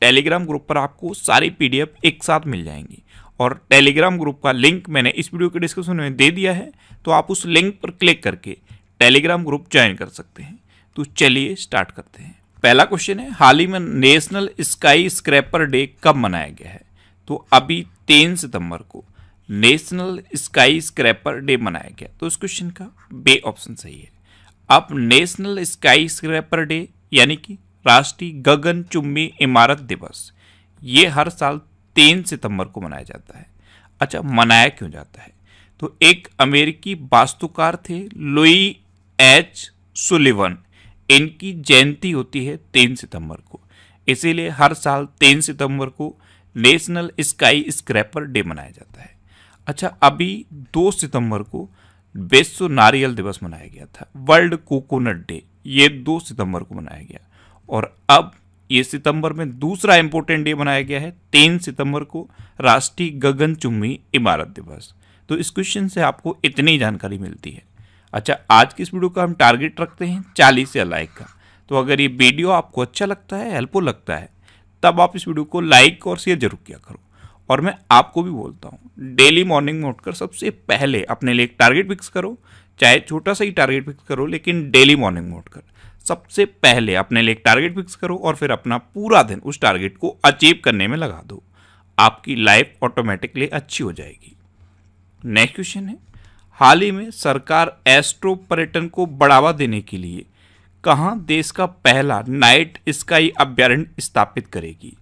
Telegram group पर आपको सारी पीडीएफ एक साथ मिल जाएंगी और टेलीग्राम ग्रुप का लिंक मैंने इस वीडियो के डिस्क्रिप्शन में दे दिया है तो आप उस लिंक पर क्लिक करके टेलीग्राम ग्रुप ज्वाइन कर सकते हैं तो चलिए स्टार्ट करते हैं पहला क्वेश्चन है हाल ही में नेशनल स्काई स्क्रैपर डे कब मनाया गया है तो अभी तीन सितंबर को नेशनल स्काई स्क्रैपर डे मनाया गया तो इस क्वेश्चन का बे ऑप्शन सही है अब नेशनल स्काई स्क्रैपर डे यानी कि राष्ट्रीय गगन चुम्बी इमारत दिवस ये हर साल तीन सितंबर को मनाया जाता है अच्छा मनाया क्यों जाता है तो एक अमेरिकी वास्तुकार थे लुई एच सुलिवन इनकी जयंती होती है तीन सितंबर को इसीलिए हर साल तीन सितंबर को नेशनल स्काई स्क्रैपर डे मनाया जाता है अच्छा अभी दो सितंबर को विश्व नारियल दिवस मनाया गया था वर्ल्ड कोकोनट डे ये दो सितंबर को मनाया गया और अब ये सितंबर में दूसरा इम्पोर्टेंट डे मनाया गया है तीन सितंबर को राष्ट्रीय गगनचुम्बी इमारत दिवस तो इस क्वेश्चन से आपको इतनी जानकारी मिलती है अच्छा आज की इस वीडियो का हम टारगेट रखते हैं चालीस या लाइक का तो अगर ये वीडियो आपको अच्छा लगता है हेल्पफुल लगता है तब आप इस वीडियो को लाइक और शेयर जरूर किया करो और मैं आपको भी बोलता हूँ डेली मॉर्निंग में उठकर सबसे पहले अपने लिए एक टारगेट फिक्स करो चाहे छोटा सा ही टारगेट फिक्स करो लेकिन डेली मॉर्निंग में उठकर सबसे पहले अपने लिए एक टारगेट फिक्स करो और फिर अपना पूरा दिन उस टारगेट को अचीव करने में लगा दो आपकी लाइफ ऑटोमेटिकली अच्छी हो जाएगी नेक्स्ट क्वेश्चन है हाल ही में सरकार एस्ट्रो पर्यटन को बढ़ावा देने के लिए कहाँ देश का पहला नाइट स्काई अभ्यारण्य स्थापित करेगी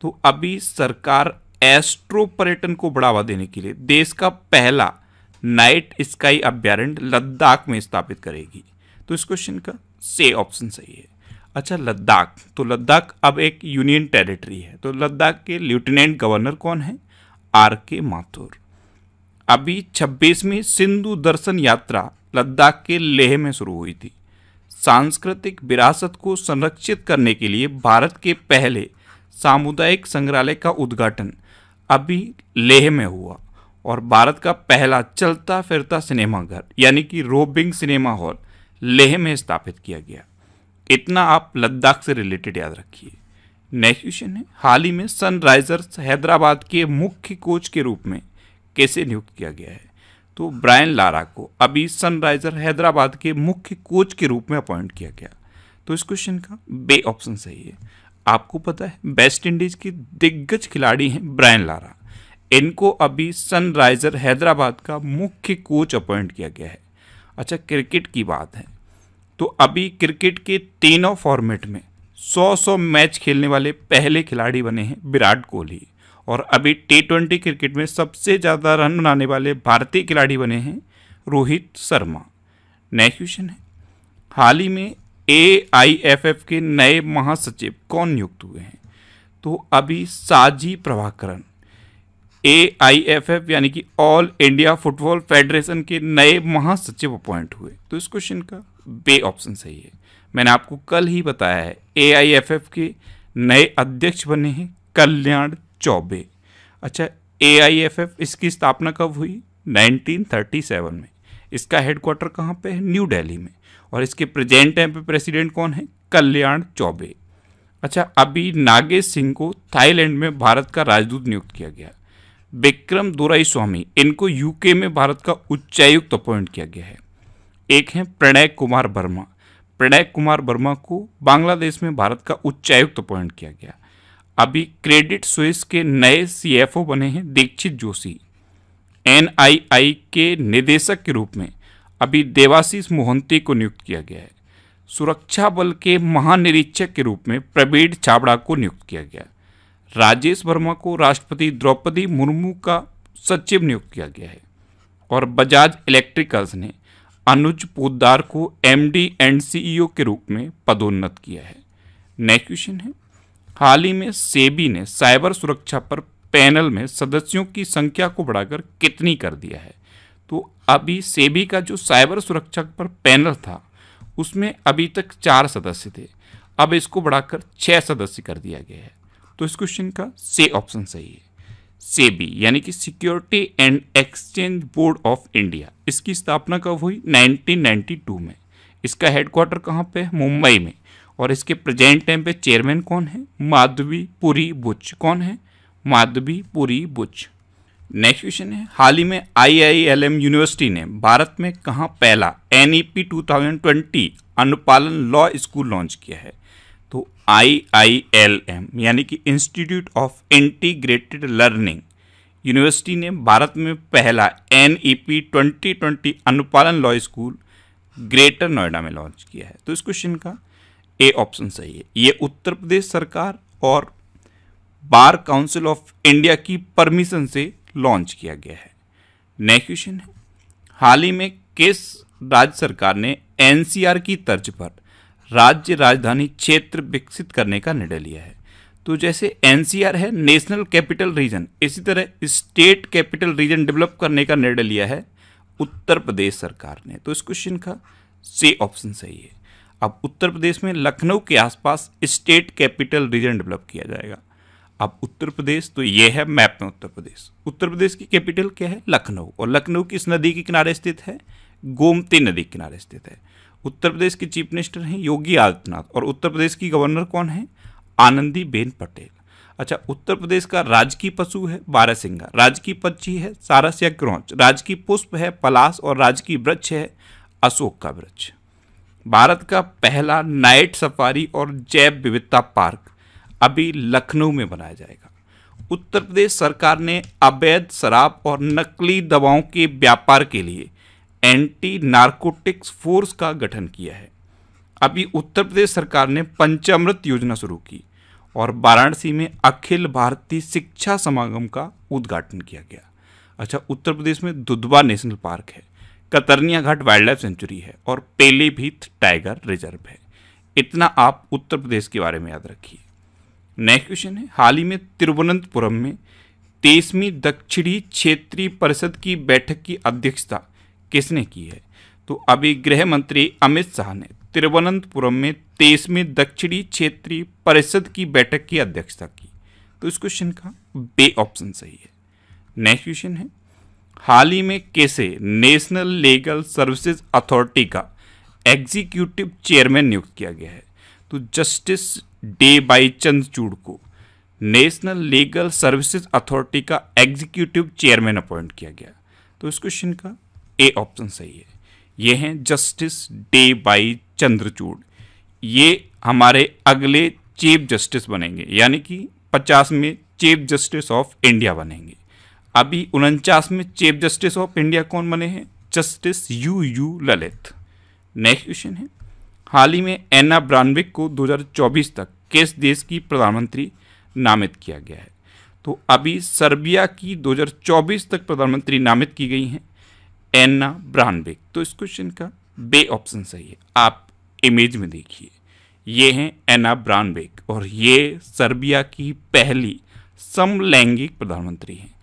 तो अभी सरकार एस्ट्रो पर्यटन को बढ़ावा देने के लिए देश का पहला नाइट स्काई अभ्यारण्य लद्दाख में स्थापित करेगी तो इस क्वेश्चन का से ऑप्शन सही है अच्छा लद्दाख तो लद्दाख अब एक यूनियन टेरिटरी है तो लद्दाख के लेफ्टिनेंट गवर्नर कौन है आर के माथुर अभी छब्बीसवीं सिंधु दर्शन यात्रा लद्दाख के लेह में शुरू हुई थी सांस्कृतिक विरासत को संरक्षित करने के लिए भारत के पहले सामुदायिक संग्रहालय का उद्घाटन अभी लेह में हुआ और भारत का पहला चलता फिरता सिनेमाघर यानी कि रोबिंग सिनेमा हॉल लेह में स्थापित किया गया इतना आप लद्दाख से रिलेटेड याद रखिए नेक्स्ट क्वेश्चन है हाल ही में सनराइजर्स हैदराबाद के मुख्य कोच के रूप में कैसे नियुक्त किया गया है तो ब्रायन लारा को अभी सनराइजर हैदराबाद के मुख्य कोच के रूप में अपॉइंट किया गया तो इस क्वेश्चन का बे ऑप्शन सही है आपको पता है वेस्ट इंडीज के दिग्गज खिलाड़ी हैं ब्रायन लारा इनको अभी सनराइजर हैदराबाद का मुख्य कोच अपॉइंट किया गया है अच्छा क्रिकेट की बात है तो अभी क्रिकेट के तीनों फॉर्मेट में सौ सौ मैच खेलने वाले पहले खिलाड़ी बने हैं विराट कोहली और अभी टी ट्वेंटी क्रिकेट में सबसे ज़्यादा रन बनाने वाले भारतीय खिलाड़ी बने हैं रोहित शर्मा नेक्स्ट क्वेश्चन है हाल ही में ए आई एफ एफ के नए महासचिव कौन नियुक्त हुए हैं तो अभी Saji Prabhakaran A I F F यानी कि ऑल इंडिया फुटबॉल फेडरेशन के नए महासचिव अपॉइंट हुए तो इस क्वेश्चन का बे ऑप्शन सही है मैंने आपको कल ही बताया है ए आई एफ एफ के नए अध्यक्ष बने हैं कल्याण चौबे अच्छा ए आई एफ एफ इसकी स्थापना कब हुई 1937 में इसका हेडक्वार्टर कहाँ पे है न्यू दिल्ली में और इसके प्रेजेंट टाइम पे प्रेसिडेंट कौन है कल्याण चौबे अच्छा अभी नागेश सिंह को थाईलैंड में भारत का राजदूत नियुक्त किया गया विक्रम दोराई स्वामी इनको यूके में भारत का उच्चायुक्त अपॉइंट किया गया है एक हैं प्रणय कुमार वर्मा प्रणय कुमार वर्मा को बांग्लादेश में भारत का उच्चायुक्त अपॉइंट किया गया अभी क्रेडिट स्विस के नए सीएफओ बने हैं दीक्षित जोशी एनआईआई के निदेशक के रूप में अभी देवाशीष मोहंती को नियुक्त किया गया है सुरक्षा बल के महानिरीक्षक के रूप में प्रवीण छाबड़ा को नियुक्त किया गया राजेश वर्मा को राष्ट्रपति द्रौपदी मुर्मू का सचिव नियुक्त किया गया है और बजाज इलेक्ट्रिकल्स ने अनुज पोदार को एमडी एंड सीईओ e के रूप में पदोन्नत किया है नेक्स्ट क्वेश्चन है हाल ही में सेबी ने साइबर सुरक्षा पर पैनल में सदस्यों की संख्या को बढ़ाकर कितनी कर दिया है तो अभी सेबी का जो साइबर सुरक्षा पर पैनल था उसमें अभी तक चार सदस्य थे अब इसको बढ़ाकर छः सदस्य कर दिया गया है तो इस क्वेश्चन का से ऑप्शन सही है सेबी यानी कि security and exchange board of India इसकी स्थापना कब हुई 1992 में इसका हेडक्वार्टर कहाँ पे है मुंबई में और इसके प्रेजेंट टाइम पे चेयरमैन कौन है माधवी पुरी बुच कौन है माधवी पुरी बुच नेक्स्ट क्वेश्चन है हाल ही में आईआईएलएम यूनिवर्सिटी ने भारत में कहाँ पहला एन ई e अनुपालन लॉ स्कूल लॉन्च किया है तो आई आई एल एम यानी कि institute of integrated learning university ने भारत में पहला N E P twenty twenty अनुपालन लॉ स्कूल ग्रेटर नोएडा में लॉन्च किया है तो इस क्वेश्चन का ए ऑप्शन सही है ये उत्तर प्रदेश सरकार और बार काउंसिल ऑफ इंडिया की परमिशन से लॉन्च किया गया है नेक्स्ट क्वेश्चन है हाल ही में किस राज्य सरकार ने एनसीआर की तर्ज पर राज्य राजधानी क्षेत्र विकसित करने का निर्णय लिया है तो जैसे एनसीआर है नेशनल कैपिटल रीजन इसी तरह स्टेट कैपिटल रीजन डेवलप करने का निर्णय लिया है उत्तर प्रदेश सरकार ने तो इस क्वेश्चन का से ऑप्शन सही है अब उत्तर प्रदेश में लखनऊ के आसपास स्टेट कैपिटल रीजन डेवलप किया जाएगा अब उत्तर प्रदेश तो ये है मैप में उत्तर प्रदेश उत्तर प्रदेश की कैपिटल क्या है लखनऊ और लखनऊ किस नदी के किनारे स्थित है गोमती नदी किनारे स्थित है उत्तर प्रदेश के चीफ मिनिस्टर हैं योगी आदित्यनाथ और उत्तर प्रदेश की गवर्नर कौन है आनंदी बेन पटेल अच्छा उत्तर प्रदेश का राजकीय पशु है बारहसिंगा राजकीय पक्षी है सारस या क्रौच राजकीय पुष्प है पलास और राजकीय वृक्ष है अशोक का वृक्ष भारत का पहला नाइट सफारी और जैव विविधता पार्क अभी लखनऊ में बनाया जाएगा उत्तर प्रदेश सरकार ने अवैध शराब और नकली दवाओं के व्यापार के लिए एंटी नार्कोटिक्स फोर्स का गठन किया है अभी उत्तर प्रदेश सरकार ने पंचामृत योजना शुरू की और वाराणसी में अखिल भारतीय शिक्षा समागम का उद्घाटन किया गया अच्छा उत्तर प्रदेश में दुधवा नेशनल पार्क है Katarnia Ghat wild life sanctuary है और पेलीभीत टाइगर रिजर्व है इतना आप उत्तर प्रदेश के बारे में याद रखिए नेक्स्ट क्वेश्चन है हाल ही में तिरुवनंतपुरम में तेईसवीं दक्षिणी क्षेत्रीय परिषद की बैठक की अध्यक्षता किसने की है तो अभी गृह मंत्री अमित शाह ने तिरुवनंतपुरम में तेईसवीं दक्षिणी क्षेत्रीय परिषद की बैठक की अध्यक्षता की तो इस क्वेश्चन का बे ऑप्शन सही है नेक्स्ट क्वेश्चन है हाल ही में कैसे नेशनल लीगल सर्विसेज अथॉरिटी का एग्जीक्यूटिव चेयरमैन नियुक्त किया गया है तो जस्टिस डे बाई चंद्रचूड़ को नेशनल लीगल सर्विसेज अथॉरिटी का एग्जीक्यूटिव चेयरमैन अपॉइंट किया गया तो इस क्वेश्चन का ए ऑप्शन सही है ये हैं जस्टिस डे बाई चंद्रचूड़ ये हमारे अगले चीफ जस्टिस बनेंगे यानी कि पचास में चीफ जस्टिस ऑफ इंडिया बनेंगे अभी उनचास में चीफ जस्टिस ऑफ इंडिया कौन बने हैं justice U U Lalit next question है हाल ही में एना ब्रानविक को 2024 तक किस देश की प्रधानमंत्री नामित किया गया है तो अभी सर्बिया की 2024 तक प्रधानमंत्री नामित की गई हैं एन्ना ब्रानबेक तो इस क्वेश्चन का बे ऑप्शन सही है आप इमेज में देखिए ये हैं एना ब्रानबेक और ये सर्बिया की पहली समलैंगिक प्रधानमंत्री हैं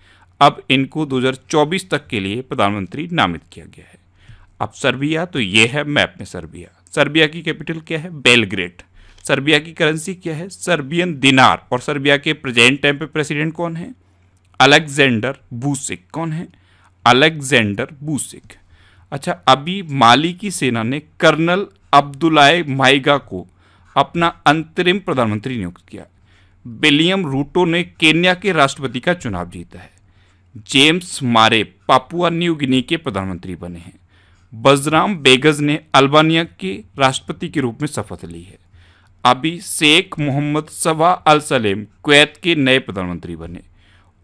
अब इनको 2024 तक के लिए प्रधानमंत्री नामित किया गया है अब सर्बिया तो ये है मैप में सर्बिया सर्बिया की कैपिटल क्या है बेलग्रेड सर्बिया की करेंसी क्या है सर्बियन दिनार और सर्बिया के प्रेजेंट टाइम पे प्रेसिडेंट कौन है अलेक्जेंडर बूसिक कौन है अलेक्जेंडर बूसिक अच्छा अभी माली की सेना ने कर्नल अब्दुल्लाए माइगा को अपना अंतरिम प्रधानमंत्री नियुक्त किया विलियम रूटो ने केन्या के राष्ट्रपति का चुनाव जीता है जेम्स मारे पापुआ न्यू गिनी के प्रधानमंत्री बने हैं बजराम बेगज ने अल्बानिया के राष्ट्रपति के रूप में शपथ ली है अभी शेख मोहम्मद सवा अल सलेम कुवैत के नए प्रधानमंत्री बने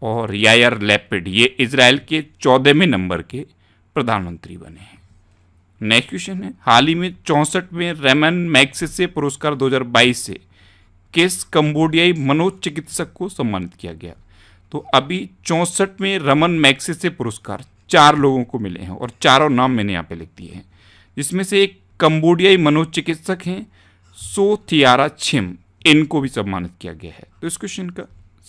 और यायर लेपिड ये इसराइल के चौदहवें नंबर के प्रधानमंत्री बने हैं नेक्स्ट क्वेश्चन है हाल ही में चौंसठ में रेमन से पुरस्कार 2022 से किस कंबोडियाई मनोचिकित्सक को सम्मानित किया गया तो अभी चौंसठ में रमन से पुरस्कार चार लोगों को मिले हैं और चारों नाम मैंने यहाँ पे लिख दिए हैं जिसमें से एक कंबोडियाई मनोचिकित्सक हैं सो थियारा छिम इनको भी सम्मानित किया गया है तो इस क्वेश्चन का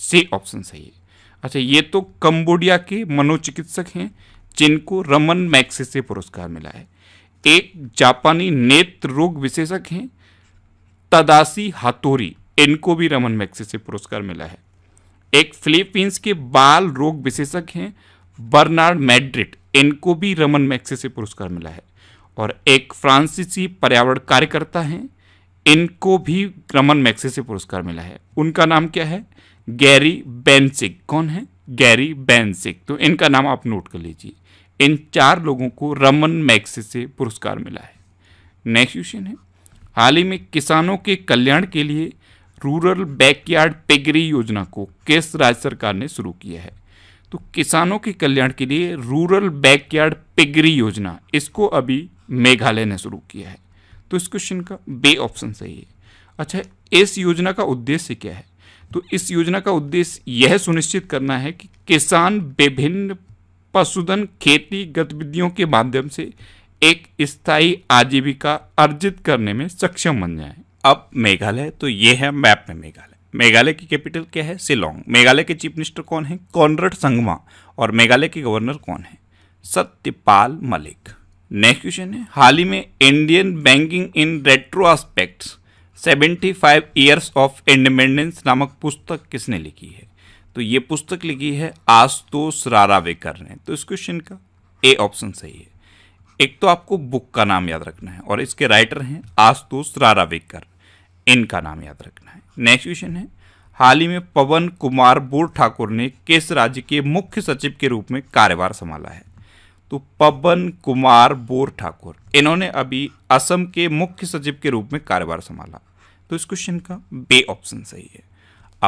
सी ऑप्शन सही है अच्छा ये तो कंबोडिया के मनोचिकित्सक हैं जिनको रमन मैक्से से पुरस्कार मिला है एक जापानी नेत्र रोग विशेषक हैं तदासी हातोरी इनको भी रमन मैक्से से पुरस्कार मिला है एक फिलीपींस के बाल रोग विशेषक हैं बर्नार्ड मैड्रिड इनको भी रमन मैक्से से पुरस्कार मिला है और एक फ्रांसीसी पर्यावरण कार्यकर्ता हैं इनको भी रमन मैक्से से पुरस्कार मिला है उनका नाम क्या है गैरी बेंसिक कौन है गैरी बेंसिक तो इनका नाम आप नोट कर लीजिए इन चार लोगों को रमन मैक्स से पुरस्कार मिला है नेक्स्ट क्वेश्चन है हाल ही में किसानों के कल्याण के लिए रूरल बैकयार्ड पेगरी योजना को किस राज्य सरकार ने शुरू किया है तो किसानों के कल्याण के लिए रूरल बैकयार्ड पेगरी योजना इसको अभी मेघालय ने शुरू किया है तो इस क्वेश्चन का बे ऑप्शन सही है अच्छा इस योजना का उद्देश्य क्या है तो इस योजना का उद्देश्य यह सुनिश्चित करना है कि किसान विभिन्न पशुधन खेती गतिविधियों के माध्यम से एक स्थायी आजीविका अर्जित करने में सक्षम बन जाए अब मेघालय तो यह है मैप में मेघालय मेघालय की कैपिटल क्या है शिलोंग मेघालय के चीफ मिनिस्टर कौन है कॉनरड संगमा और मेघालय के गवर्नर कौन है सत्यपाल मलिक नेक्स्ट क्वेश्चन है हाल ही में Indian banking in retro aspects seventy five years of independence नामक पुस्तक किसने लिखी है तो ये पुस्तक लिखी है आशुतोष रारावेकर ने तो इस क्वेश्चन का ए ऑप्शन सही है एक तो आपको बुक का नाम याद रखना है और इसके राइटर हैं आशुतोष रारावेकर इनका नाम याद रखना है नेक्स्ट क्वेश्चन है हाल ही में पवन कुमार बोर ठाकुर ने किस राज्य के मुख्य सचिव के रूप में कार्यभार संभाला है तो पवन कुमार बोर ठाकुर इन्होंने अभी असम के मुख्य सचिव के रूप में कार्यभार संभाला तो इस क्वेश्चन का बे ऑप्शन सही है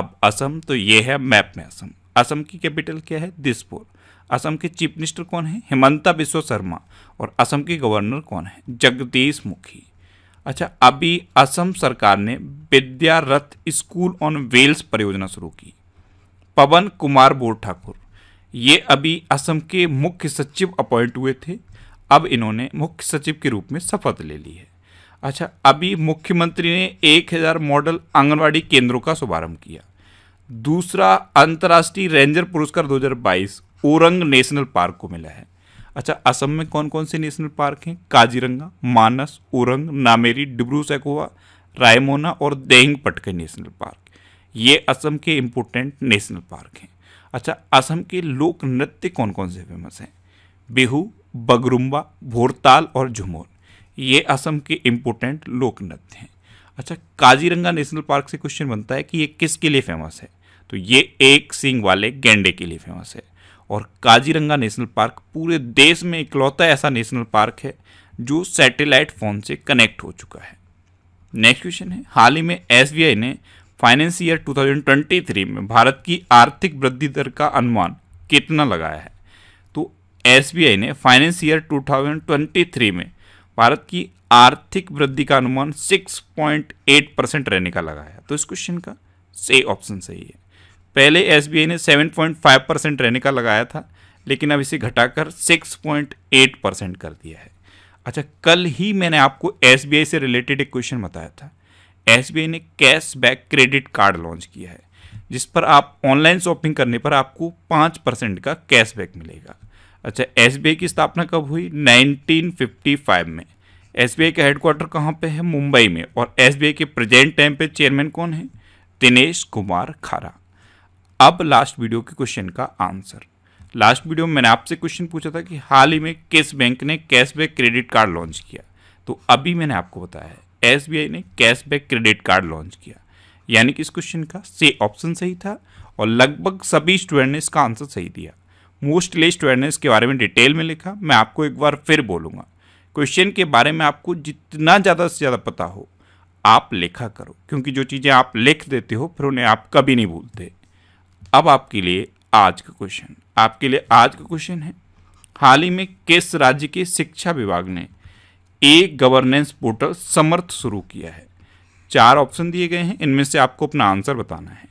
अब असम तो ये है मैप में असम असम की कैपिटल क्या है दिसपुर असम के चीफ मिनिस्टर कौन है हेमंता बिश्व शर्मा और असम के गवर्नर कौन है जगदीश मुखी अच्छा अभी असम सरकार ने विद्यारथ स्कूल ऑन वेल्स परियोजना शुरू की पवन कुमार बोर ठाकुर ये अभी असम के मुख्य सचिव अपॉइंट हुए थे अब इन्होंने मुख्य सचिव के रूप में शपथ ले ली है अच्छा अभी मुख्यमंत्री ने 1000 मॉडल आंगनवाड़ी केंद्रों का शुभारंभ किया दूसरा अंतर्राष्ट्रीय रेंजर पुरस्कार 2022 ओरंग नेशनल पार्क को मिला है अच्छा असम में कौन कौन से नेशनल पार्क हैं काजीरंगा मानस ओरंग नामेरी डिब्रू सैकोवा रायमोना और देहिंग पटके नेशनल पार्क ये असम के इम्पोर्टेंट नेशनल पार्क हैं अच्छा असम के लोक नृत्य कौन कौन से फेमस हैं बिहू बगरुम्बा भोरताल और झुमोर ये असम के इम्पोर्टेंट लोक नृत्य हैं अच्छा काजीरंगा नेशनल पार्क से क्वेश्चन बनता है कि ये किसके लिए फेमस है तो ये एक सिंग वाले गेंडे के लिए फेमस है और काजीरंगा नेशनल पार्क पूरे देश में इकलौता ऐसा नेशनल पार्क है जो सैटेलाइट फ़ोन से कनेक्ट हो चुका है नेक्स्ट क्वेश्चन है हाल ही में एस ने फाइनेंस ईयर 2023 में भारत की आर्थिक वृद्धि दर का अनुमान कितना लगाया है तो एस ने फाइनेंस ईयर 2023 में भारत की आर्थिक वृद्धि का अनुमान 6.8 परसेंट रहने का लगा है तो इस क्वेश्चन का से ऑप्शन सही है पहले एस ने 7.5 परसेंट रहने का लगाया था लेकिन अब इसे घटाकर 6.8 परसेंट कर दिया है अच्छा कल ही मैंने आपको एस से रिलेटेड एक क्वेश्चन बताया था एस ने cash back credit card launch किया है जिस पर आप ऑनलाइन शॉपिंग करने पर आपको पाँच परसेंट का कैशबैक मिलेगा अच्छा एस की स्थापना कब हुई 1955 में एस बी आई का हेडक्वार्टर कहाँ पे है मुंबई में और आई के प्रेजेंट टाइम पे चेयरमैन कौन है दिनेश कुमार खारा अब लास्ट वीडियो के क्वेश्चन का आंसर लास्ट वीडियो में मैंने आपसे क्वेश्चन पूछा था कि हाल ही में किस बैंक ने कैशबैक क्रेडिट कार्ड लॉन्च किया तो अभी मैंने आपको बताया है एस ने कैशबैक क्रेडिट कार्ड लॉन्च किया यानी कि इस क्वेश्चन का से ऑप्शन सही था और लगभग सभी स्टूडेंट ने इसका आंसर सही दिया मोस्ट लेस्ट अवेयरनेस के बारे में डिटेल में लिखा मैं आपको एक बार फिर बोलूँगा क्वेश्चन के बारे में आपको जितना ज़्यादा से ज़्यादा पता हो आप लिखा करो क्योंकि जो चीज़ें आप लिख देते हो फिर उन्हें आप कभी नहीं भूलते अब आपके लिए आज का क्वेश्चन आपके लिए आज का क्वेश्चन है हाल ही में किस राज्य के शिक्षा विभाग ने ए गवर्नेंस पोर्टल समर्थ शुरू किया है चार ऑप्शन दिए गए हैं इनमें से आपको अपना आंसर बताना है